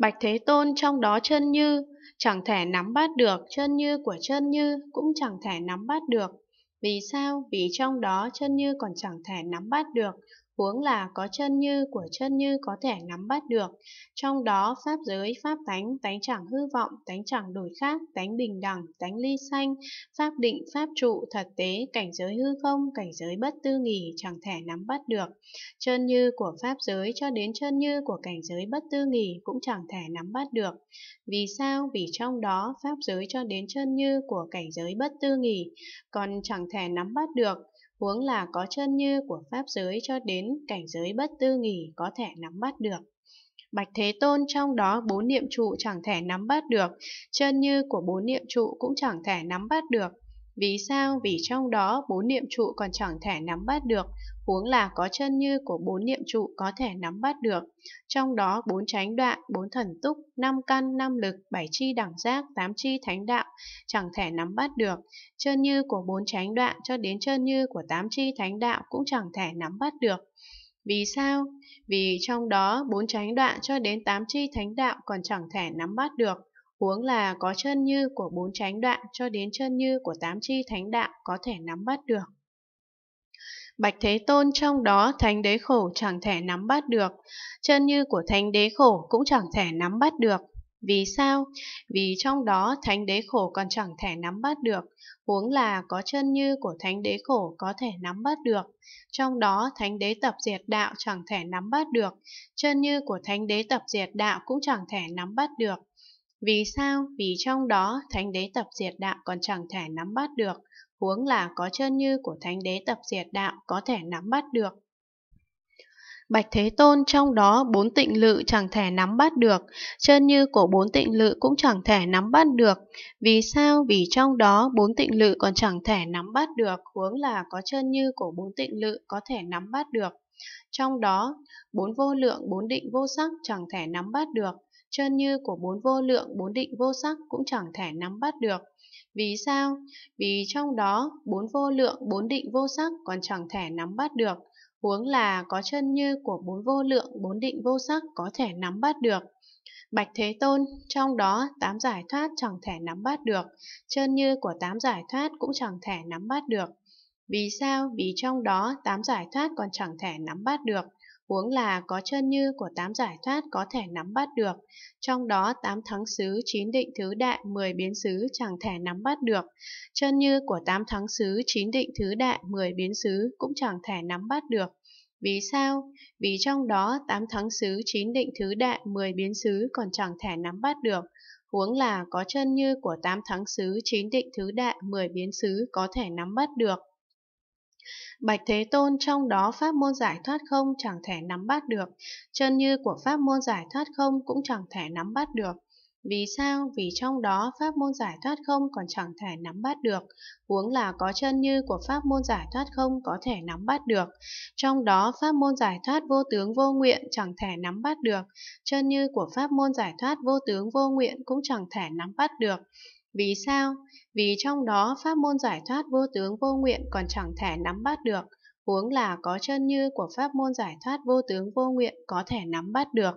Bạch Thế Tôn trong đó chân như, chẳng thể nắm bắt được chân như của chân như cũng chẳng thể nắm bắt được. Vì sao? Vì trong đó chân như còn chẳng thể nắm bắt được, huống là có chân như của chân như có thể nắm bắt được. Trong đó pháp giới, pháp tánh, tánh chẳng hư vọng, tánh chẳng đổi khác, tánh bình đẳng, tánh ly sanh, pháp định, pháp trụ, thật tế, cảnh giới hư không, cảnh giới bất tư nghỉ chẳng thể nắm bắt được. Chân như của pháp giới cho đến chân như của cảnh giới bất tư nghỉ cũng chẳng thể nắm bắt được. Vì sao? Vì trong đó pháp giới cho đến chân như của cảnh giới bất tư nghỉ còn chẳng thể nắm bắt được huống là có chân như của pháp giới cho đến cảnh giới bất tư nghỉ có thể nắm bắt được. Bạch Thế Tôn trong đó bốn niệm trụ chẳng thể nắm bắt được, chân như của bốn niệm trụ cũng chẳng thể nắm bắt được, vì sao? Vì trong đó bốn niệm trụ còn chẳng thể nắm bắt được, huống là có chân như của bốn niệm trụ có thể nắm bắt được. Trong đó bốn chánh đoạn, bốn thần túc, năm căn, năm lực, bảy chi đẳng giác, tám chi thánh đạo chẳng thể nắm bắt được. Chân như của bốn chánh đoạn cho đến chân như của tám chi thánh đạo cũng chẳng thể nắm bắt được. Vì sao? Vì trong đó bốn chánh đoạn cho đến tám chi thánh đạo còn chẳng thể nắm bắt được. Huống là có chân như của bốn chánh đoạn cho đến chân như của tám chi thánh đạo có thể nắm bắt được. Bạch Thế Tôn trong đó thánh đế khổ chẳng thể nắm bắt được, chân như của thánh đế khổ cũng chẳng thể nắm bắt được. Vì sao? Vì trong đó thánh đế khổ còn chẳng thể nắm bắt được, huống là có chân như của thánh đế khổ có thể nắm bắt được. Trong đó thánh đế tập diệt đạo chẳng thể nắm bắt được, chân như của thánh đế tập diệt đạo cũng chẳng thể nắm bắt được. Vì sao? Vì trong đó thánh đế tập diệt đạo còn chẳng thể nắm bắt được, huống là có chân như của thánh đế tập diệt đạo có thể nắm bắt được. Bạch Thế Tôn trong đó bốn tịnh lự chẳng thể nắm bắt được, chân như của bốn tịnh lự cũng chẳng thể nắm bắt được. Vì sao? Vì trong đó bốn tịnh lự còn chẳng thể nắm bắt được, huống là có chân như của bốn tịnh lự có thể nắm bắt được. Trong đó, bốn vô lượng, bốn định vô sắc chẳng thể nắm bắt được, chân như của bốn vô lượng, bốn định vô sắc cũng chẳng thể nắm bắt được. Vì sao? Vì trong đó bốn vô lượng, bốn định vô sắc còn chẳng thể nắm bắt được, huống là có chân như của bốn vô lượng, bốn định vô sắc có thể nắm bắt được. Bạch Thế Tôn, trong đó tám giải thoát chẳng thể nắm bắt được, chân như của tám giải thoát cũng chẳng thể nắm bắt được. Vì sao? Vì trong đó tám giải thoát còn chẳng thể nắm bắt được huống là có chân như của tám giải thoát có thể nắm bắt được, trong đó tám thắng xứ, chín định thứ đại, 10 biến xứ chẳng thể nắm bắt được, chân như của tám thắng xứ, chín định thứ đại, 10 biến xứ cũng chẳng thể nắm bắt được. Vì sao? Vì trong đó tám thắng xứ, chín định thứ đại, 10 biến xứ còn chẳng thể nắm bắt được, huống là có chân như của tám thắng xứ, chín định thứ đại, 10 biến xứ có thể nắm bắt được. Bạch Thế Tôn trong đó pháp môn giải thoát không chẳng thể nắm bắt được, chân như của pháp môn giải thoát không cũng chẳng thể nắm bắt được. Vì sao? Vì trong đó pháp môn giải thoát không còn chẳng thể nắm bắt được, huống là có chân như của pháp môn giải thoát không có thể nắm bắt được. Trong đó pháp môn giải thoát vô tướng vô nguyện chẳng thể nắm bắt được, chân như của pháp môn giải thoát vô tướng vô nguyện cũng chẳng thể nắm bắt được. Vì sao? Vì trong đó pháp môn giải thoát vô tướng vô nguyện còn chẳng thể nắm bắt được, huống là có chân như của pháp môn giải thoát vô tướng vô nguyện có thể nắm bắt được.